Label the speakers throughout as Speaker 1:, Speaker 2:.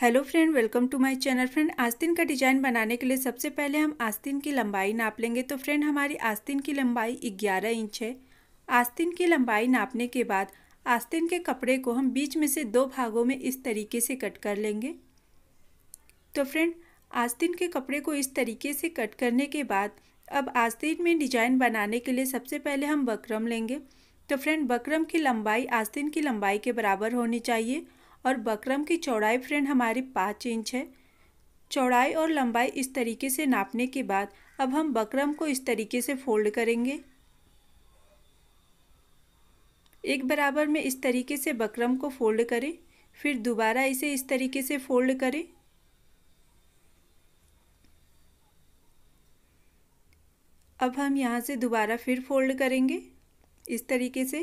Speaker 1: hello friend welcome to my channel friend आस्तीन का design बनाने के लिए सबसे पहले हम आस्तीन की लंबाई नाप लेंगे तो फ्रेंड हमारी आस्तीन की लंबाई 11 इंच है आस्तीन की लंबाई नापने के बाद आस्तीन के कपड़े को हम बीच में से दो भागों में इस तरीके से कट कर लेंगे तो फ्रेंड आस्तीन के कपड़े को इस तरीके से कट करने के बाद अब आस्तीन में डिजाइन बनाने के लिए सबसे पहले हम बकरम लेंगे तो फ्रेंड बकरम की लंबाई आस्तीन की लंबाई के बराबर होनी चाहिए और बकरम की चौड़ाई फ्रेंड हमारी पाँच इंच है चौड़ाई और लंबाई इस तरीके से नापने के बाद अब हम बकरम को इस तरीके से फोल्ड करेंगे एक बराबर में इस तरीके से बकरम को फोल्ड करें फिर दोबारा इसे इस तरीके से फोल्ड करें अब हम यहाँ से दोबारा फिर फोल्ड करेंगे इस तरीके से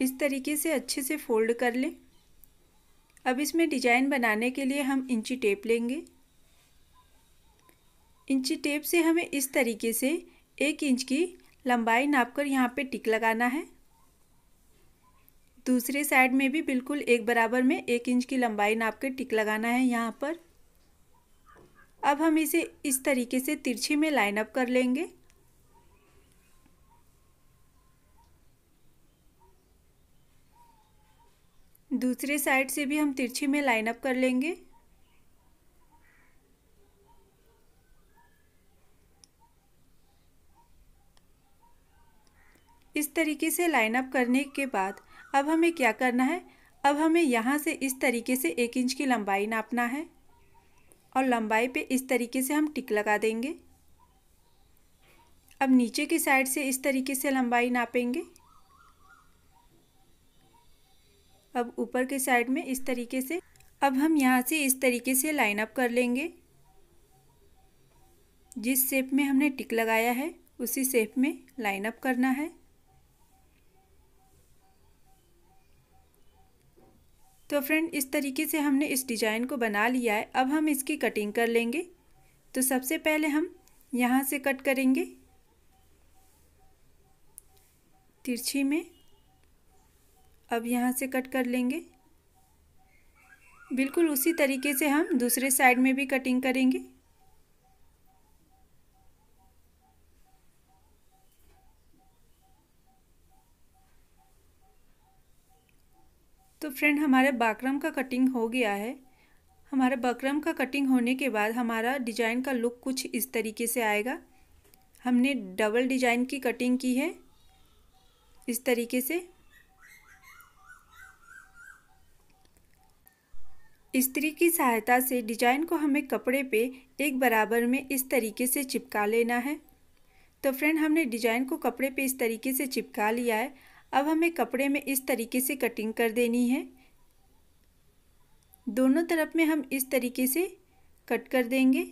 Speaker 1: इस तरीके से अच्छे से फोल्ड कर लें अब इसमें डिजाइन बनाने के लिए हम इंची टेप लेंगे इंची टेप से हमें इस तरीके से एक इंच की लंबाई नापकर यहाँ पर टिक लगाना है दूसरे साइड में भी बिल्कुल एक बराबर में एक इंच की लंबाई नाप कर टिक लगाना है यहाँ पर अब हम इसे इस तरीके से तिरछी में लाइन अप कर लेंगे दूसरे साइड से भी हम तिरछी में लाइन अप कर लेंगे इस तरीके से लाइन अप करने के बाद अब हमें क्या करना है अब हमें यहाँ से इस तरीके से एक इंच की लंबाई नापना है और लंबाई पे इस तरीके से हम टिक लगा देंगे अब नीचे की साइड से इस तरीके से लंबाई नापेंगे अब ऊपर के साइड में इस तरीके से अब हम यहाँ से इस तरीके से लाइन अप कर लेंगे जिस शेप में हमने टिक लगाया है उसी शेप में लाइन अप करना है तो फ्रेंड इस तरीके से हमने इस डिजाइन को बना लिया है अब हम इसकी कटिंग कर लेंगे तो सबसे पहले हम यहाँ से कट करेंगे तिरछी में अब यहाँ से कट कर लेंगे बिल्कुल उसी तरीके से हम दूसरे साइड में भी कटिंग करेंगे तो फ्रेंड हमारे बाकरम का कटिंग हो गया है हमारे बकरम का कटिंग होने के बाद हमारा डिजाइन का लुक कुछ इस तरीके से आएगा हमने डबल डिजाइन की कटिंग की है इस तरीके से इस्त्री की सहायता से डिजाइन को हमें कपड़े पे एक बराबर में इस तरीके से चिपका लेना है तो फ्रेंड हमने डिजाइन को कपड़े पे इस तरीके से चिपका लिया है अब हमें कपड़े में इस तरीके से कटिंग कर देनी
Speaker 2: है दोनों तरफ में हम इस तरीके से कट कर देंगे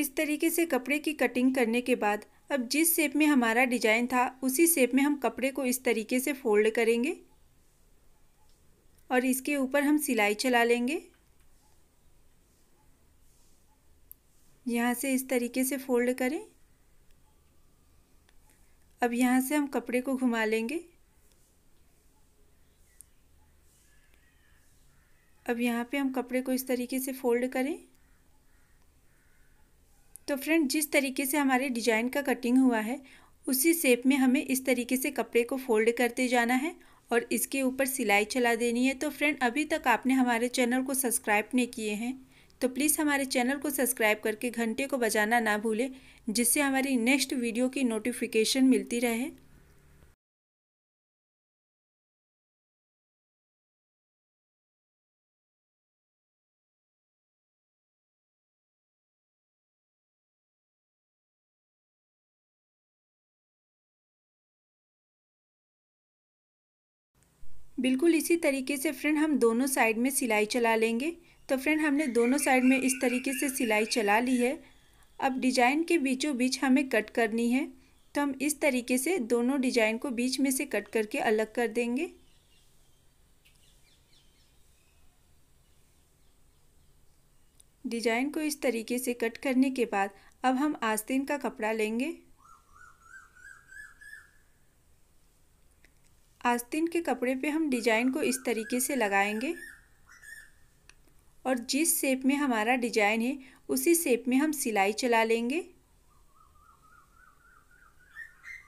Speaker 2: इस तरीके से कपड़े की कटिंग करने
Speaker 1: के बाद अब जिस शेप में हमारा डिजाइन था उसी शेप में हम कपड़े को इस तरीके से फोल्ड करेंगे और इसके ऊपर हम सिलाई चला लेंगे यहाँ से इस तरीके से फोल्ड करें अब यहाँ से हम कपड़े को घुमा लेंगे अब यहाँ पे हम कपड़े को इस तरीके से फोल्ड करें तो फ्रेंड जिस तरीके से हमारे डिजाइन का कटिंग हुआ है उसी शेप में हमें इस तरीके से कपड़े को फोल्ड करते जाना है और इसके ऊपर सिलाई चला देनी है तो फ्रेंड अभी तक आपने हमारे चैनल को सब्सक्राइब नहीं किए हैं तो प्लीज़ हमारे चैनल को सब्सक्राइब करके घंटे को बजाना ना भूलें जिससे हमारी
Speaker 2: नेक्स्ट वीडियो की नोटिफिकेशन मिलती रहे बिल्कुल इसी तरीके से फ्रेंड हम दोनों साइड में सिलाई चला लेंगे तो फ्रेंड
Speaker 1: हमने दोनों साइड में इस तरीके से सिलाई चला ली है अब डिजाइन के बीचों बीच हमें कट करनी है तो हम इस तरीके से दोनों डिजाइन को बीच में से कट करके अलग कर देंगे डिजाइन को इस तरीके से कट करने के बाद अब हम आस्तीन का कपड़ा लेंगे आस्तीन के कपड़े पे हम डिजाइन को इस तरीके से लगाएंगे और जिस शेप में हमारा डिजाइन है उसी शेप में हम सिलाई चला लेंगे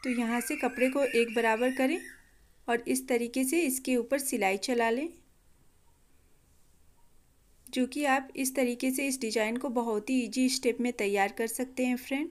Speaker 1: तो यहाँ से कपड़े को एक बराबर करें और इस तरीके से इसके ऊपर सिलाई चला लें जो कि
Speaker 2: आप इस तरीके से इस डिज़ाइन को बहुत ही इजी स्टेप में तैयार कर सकते हैं फ्रेंड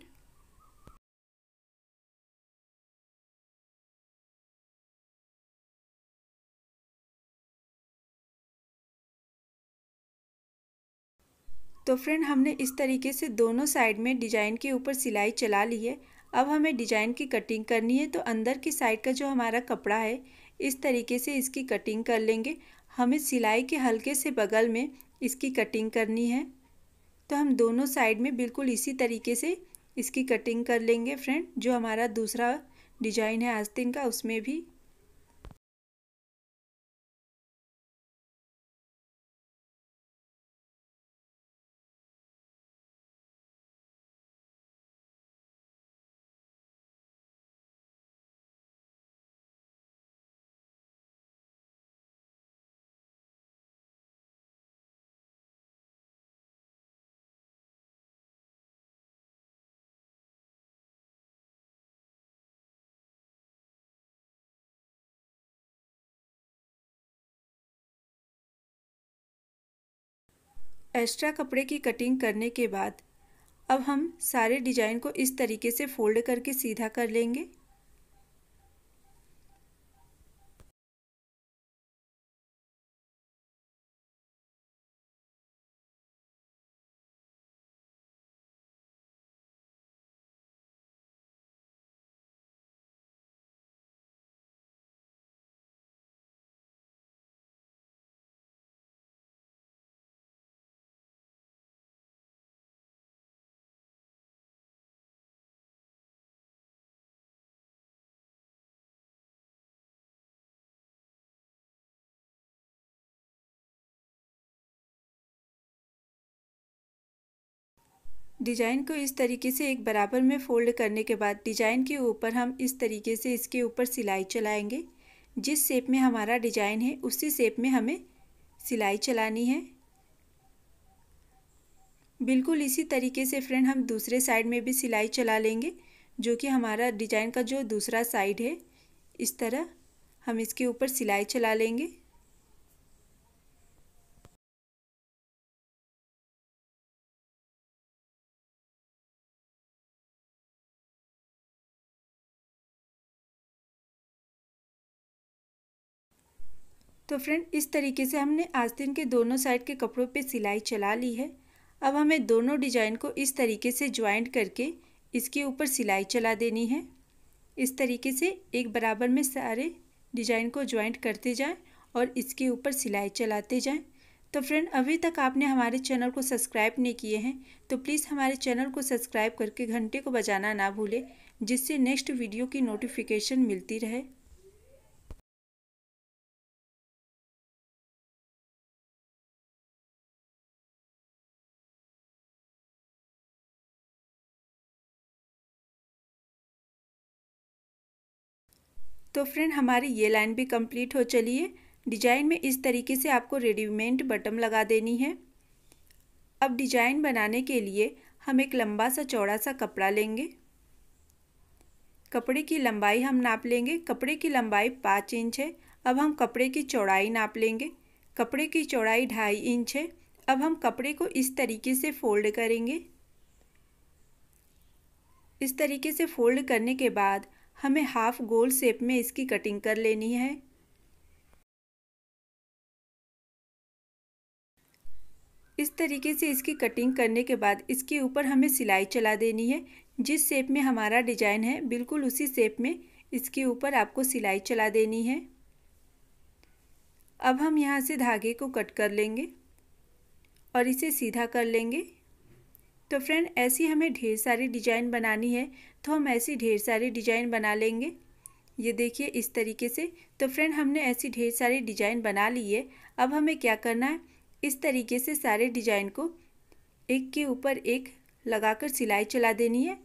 Speaker 2: तो फ्रेंड हमने इस तरीके से दोनों साइड में डिजाइन के ऊपर सिलाई चला ली
Speaker 1: है अब हमें डिजाइन की कटिंग करनी है तो अंदर की साइड का जो हमारा कपड़ा है इस तरीके से इसकी कटिंग कर लेंगे हमें सिलाई के हल्के से बगल में इसकी कटिंग करनी है तो हम दोनों साइड में बिल्कुल इसी तरीके से इसकी कटिंग कर
Speaker 2: लेंगे फ्रेंड जो हमारा दूसरा डिजाइन है आस्तीन का उसमें भी एक्स्ट्रा कपड़े की कटिंग करने के बाद अब हम सारे डिजाइन को इस तरीके से फोल्ड करके सीधा कर लेंगे डिजाइन को इस तरीके से एक बराबर में फोल्ड
Speaker 1: करने के बाद डिजाइन के ऊपर हम इस तरीके से इसके ऊपर सिलाई चलाएंगे जिस शेप में हमारा डिजाइन है उसी शेप में हमें सिलाई चलानी है बिल्कुल इसी तरीके से फ्रेंड हम दूसरे साइड में भी सिलाई चला लेंगे जो कि हमारा डिजाइन का जो दूसरा साइड है इस तरह हम इसके ऊपर
Speaker 2: सिलाई चला लेंगे तो फ्रेंड इस तरीके से हमने आस्तीन के दोनों साइड के कपड़ों पे सिलाई
Speaker 1: चला ली है अब हमें दोनों डिजाइन को इस तरीके से ज्वाइंट करके इसके ऊपर सिलाई चला देनी है इस तरीके से एक बराबर में सारे डिजाइन को ज्वाइंट करते जाएं और इसके ऊपर सिलाई चलाते जाएं तो फ्रेंड अभी तक आपने हमारे चैनल को सब्सक्राइब नहीं किए हैं तो प्लीज़ हमारे चैनल को सब्सक्राइब करके घंटे को बजाना ना
Speaker 2: भूलें जिससे नेक्स्ट वीडियो की नोटिफिकेशन मिलती रहे तो फ्रेंड हमारी ये लाइन भी कंप्लीट
Speaker 1: हो चली है डिजाइन में इस तरीके से आपको रेडीमेड बटम लगा देनी है अब डिजाइन बनाने के लिए हम एक लंबा सा चौड़ा सा कपड़ा लेंगे कपड़े की लंबाई हम नाप लेंगे कपड़े की लंबाई पाँच इंच है अब हम कपड़े की चौड़ाई नाप लेंगे कपड़े की चौड़ाई ढाई इंच है अब हम कपड़े को इस तरीके से फोल्ड करेंगे इस तरीके से फोल्ड करने के बाद हमें हाफ गोल शेप में इसकी कटिंग कर लेनी है इस तरीके से इसकी कटिंग करने के बाद इसके ऊपर हमें सिलाई चला देनी है जिस शेप में हमारा डिजाइन है बिल्कुल उसी शेप में इसके ऊपर आपको सिलाई चला देनी है अब हम यहाँ से धागे को कट कर लेंगे और इसे सीधा कर लेंगे तो फ्रेंड ऐसी हमें ढेर सारी डिजाइन बनानी है तो हम ऐसी ढेर सारी डिजाइन बना लेंगे ये देखिए इस तरीके से तो फ्रेंड हमने ऐसी ढेर सारी डिजाइन बना ली है अब हमें क्या करना है इस तरीके से सारे डिजाइन को एक के ऊपर एक लगाकर सिलाई चला देनी है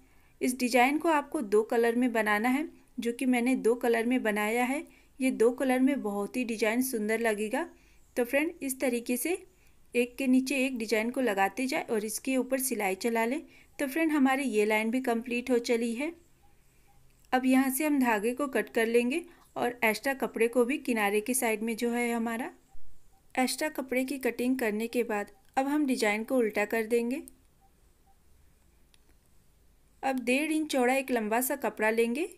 Speaker 1: इस डिजाइन को आपको दो कलर में बनाना है जो कि मैंने दो कलर में बनाया है ये दो कलर में बहुत ही डिजाइन सुंदर लगेगा तो फ्रेंड इस तरीके से एक के नीचे एक डिजाइन को लगाते जाए और इसके ऊपर सिलाई चला लें तो फ्रेंड हमारी ये लाइन भी कंप्लीट हो चली है अब यहाँ से हम धागे को कट कर लेंगे और एक्स्ट्रा कपड़े को भी किनारे के साइड में जो है हमारा एक्स्ट्रा कपड़े की कटिंग करने के बाद अब हम डिजाइन को उल्टा कर देंगे अब डेढ़ इंच चौड़ा एक लंबा सा कपड़ा लेंगे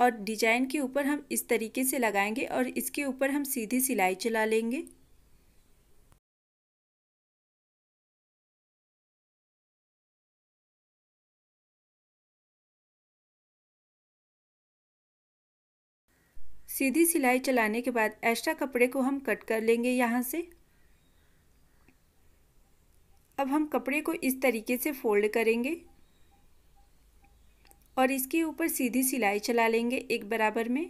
Speaker 1: और डिजाइन के ऊपर हम इस तरीके से लगाएंगे और इसके
Speaker 2: ऊपर हम सीधी सिलाई चला लेंगे सीधी सिलाई चलाने के
Speaker 1: बाद एक्स्ट्रा कपड़े को हम कट कर लेंगे यहाँ से अब हम कपड़े को इस तरीके से फोल्ड करेंगे और इसके ऊपर सीधी सिलाई चला लेंगे एक बराबर में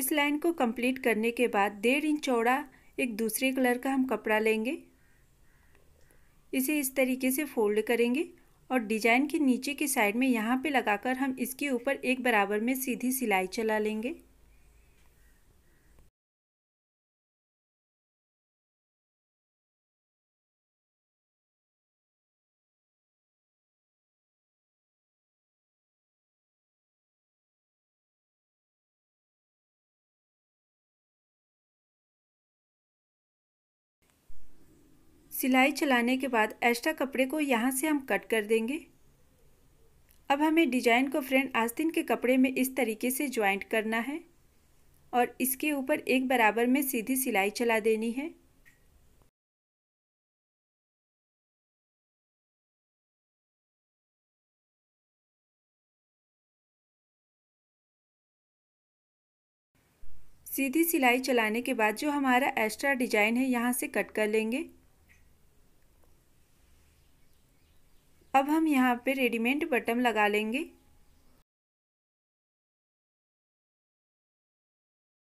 Speaker 2: इस लाइन को कंप्लीट करने के बाद डेढ़ इंच चौड़ा एक दूसरे कलर का हम कपड़ा
Speaker 1: लेंगे इसे इस तरीके से फोल्ड करेंगे और डिजाइन के नीचे की साइड में यहाँ पे लगाकर हम इसके ऊपर एक बराबर में सीधी सिलाई चला लेंगे
Speaker 2: सिलाई चलाने के बाद एक्स्ट्रा कपड़े को यहाँ से हम कट कर देंगे
Speaker 1: अब हमें डिजाइन को फ्रेंड आस्तीन के कपड़े में इस तरीके से ज्वाइंट करना है
Speaker 2: और इसके ऊपर एक बराबर में सीधी सिलाई चला देनी है सीधी सिलाई चलाने के बाद जो हमारा एक्स्ट्रा डिजाइन है यहाँ से कट कर लेंगे
Speaker 1: अब हम यहाँ पे रेडीमेड
Speaker 2: बटन लगा लेंगे